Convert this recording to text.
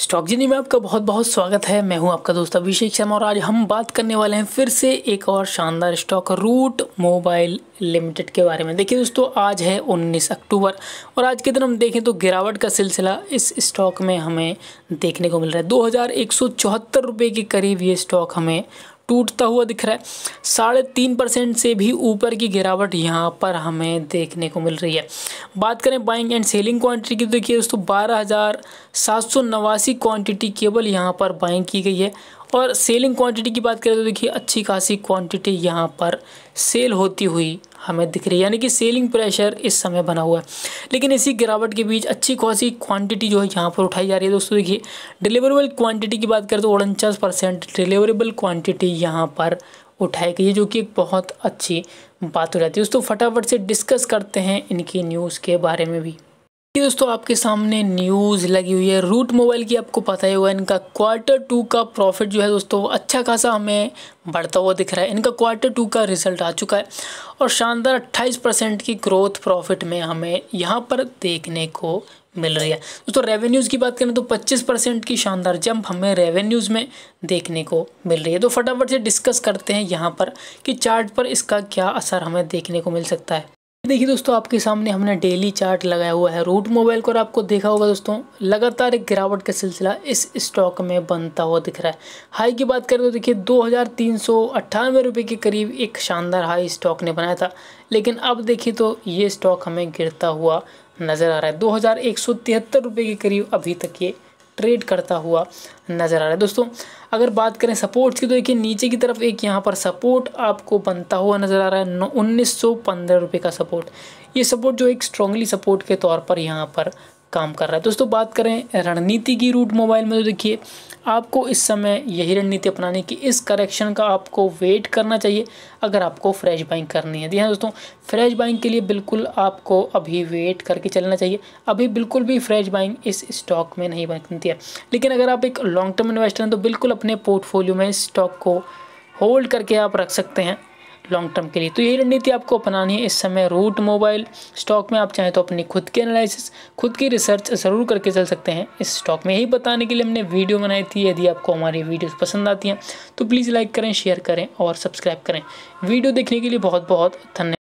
stock जिनी में आपका बहुत बहुत स्वागत है मैं हूं आपका दोस्त अभिषेक शर्मा और आज हम बात करने वाले हैं फिर से एक और शानदार स्टॉक रूट मोबाइल लिमिटेड के बारे में देखिए दोस्तों आज है 19 अक्टूबर और आज के दिन हम देखें तो गिरावट का सिलसिला इस स्टॉक में हमें देखने को मिल रहा है दो हज़ार के करीब ये स्टॉक हमें टूटता हुआ दिख रहा है साढ़े तीन परसेंट से भी ऊपर की गिरावट यहाँ पर हमें देखने को मिल रही है बात करें बाइंग एंड सेलिंग क्वांटिटी की तो देखिए दोस्तों बारह हज़ार सात सौ नवासी क्वांटिटी केवल यहाँ पर बाइंग की गई है और सेलिंग क्वांटिटी की बात करें तो देखिए अच्छी खासी क्वांटिटी यहाँ पर सेल होती हुई हमें दिख रही है यानी कि सेलिंग प्रेशर इस समय बना हुआ है लेकिन इसी गिरावट के बीच अच्छी खासी क्वांटिटी जो है यहाँ पर उठाई जा रही है दोस्तों देखिए डिलीवरेबल क्वांटिटी की बात करें तो उनचास परसेंट डिलीवरेबल क्वांटिटी यहाँ पर उठाई गई है जो कि एक बहुत अच्छी बात हो जाती है दोस्तों फटाफट से डिस्कस करते हैं इनकी न्यूज़ के बारे में भी दोस्तों आपके सामने न्यूज़ लगी हुई है रूट मोबाइल की आपको पता ही होगा इनका क्वार्टर टू का प्रॉफिट जो है दोस्तों अच्छा खासा हमें बढ़ता हुआ दिख रहा है इनका क्वार्टर टू का रिजल्ट आ चुका है और शानदार 28 परसेंट की ग्रोथ प्रॉफिट में हमें यहाँ पर देखने को मिल रही है दोस्तों रेवेन्यूज़ की बात करें तो पच्चीस परसेंट की शानदार जंप हमें रेवेन्यूज़ में देखने को मिल रही है तो फटाफट से डिस्कस करते हैं यहाँ पर कि चार्ट पर इसका क्या असर हमें देखने को मिल सकता है देखिए दोस्तों आपके सामने हमने डेली चार्ट लगाया हुआ है रूट मोबाइल को आपको देखा होगा दोस्तों लगातार एक गिरावट का सिलसिला इस स्टॉक में बनता हुआ दिख रहा है हाई की बात करें तो देखिए दो हज़ार रुपए के करीब एक शानदार हाई स्टॉक ने बनाया था लेकिन अब देखिए तो ये स्टॉक हमें गिरता हुआ नज़र आ रहा है दो रुपये के करीब अभी तक ये ट्रेड करता हुआ नज़र आ रहा है दोस्तों अगर बात करें सपोर्ट की तो देखिए नीचे की तरफ एक यहाँ पर सपोर्ट आपको बनता हुआ नज़र आ रहा है उन्नीस सौ पंद्रह रुपये का सपोर्ट ये सपोर्ट जो एक स्ट्रॉन्गली सपोर्ट के तौर पर यहाँ पर काम कर रहा है दोस्तों बात करें रणनीति की रूट मोबाइल में तो देखिए आपको इस समय यही रणनीति अपनाने की इस करेक्शन का आपको वेट करना चाहिए अगर आपको फ्रेश बाइंग करनी है जी हाँ दोस्तों फ्रेश बाइंग के लिए बिल्कुल आपको अभी वेट करके चलना चाहिए अभी बिल्कुल भी फ्रेश बाइंग इस स्टॉक में नहीं बनती है लेकिन अगर आप एक लॉन्ग टर्म इन्वेस्टर हैं तो बिल्कुल अपने पोर्टफोलियो में स्टॉक को होल्ड करके आप रख सकते हैं लॉन्ग टर्म के लिए तो यही रणनीति आपको अपनानी है इस समय रूट मोबाइल स्टॉक में आप चाहें तो अपनी खुद के एनालिसिस खुद की रिसर्च ज़रूर करके चल सकते हैं इस स्टॉक में यही बताने के लिए हमने वीडियो बनाई थी यदि आपको हमारी वीडियोस पसंद आती हैं तो प्लीज़ लाइक करें शेयर करें और सब्सक्राइब करें वीडियो देखने के लिए बहुत बहुत धन्यवाद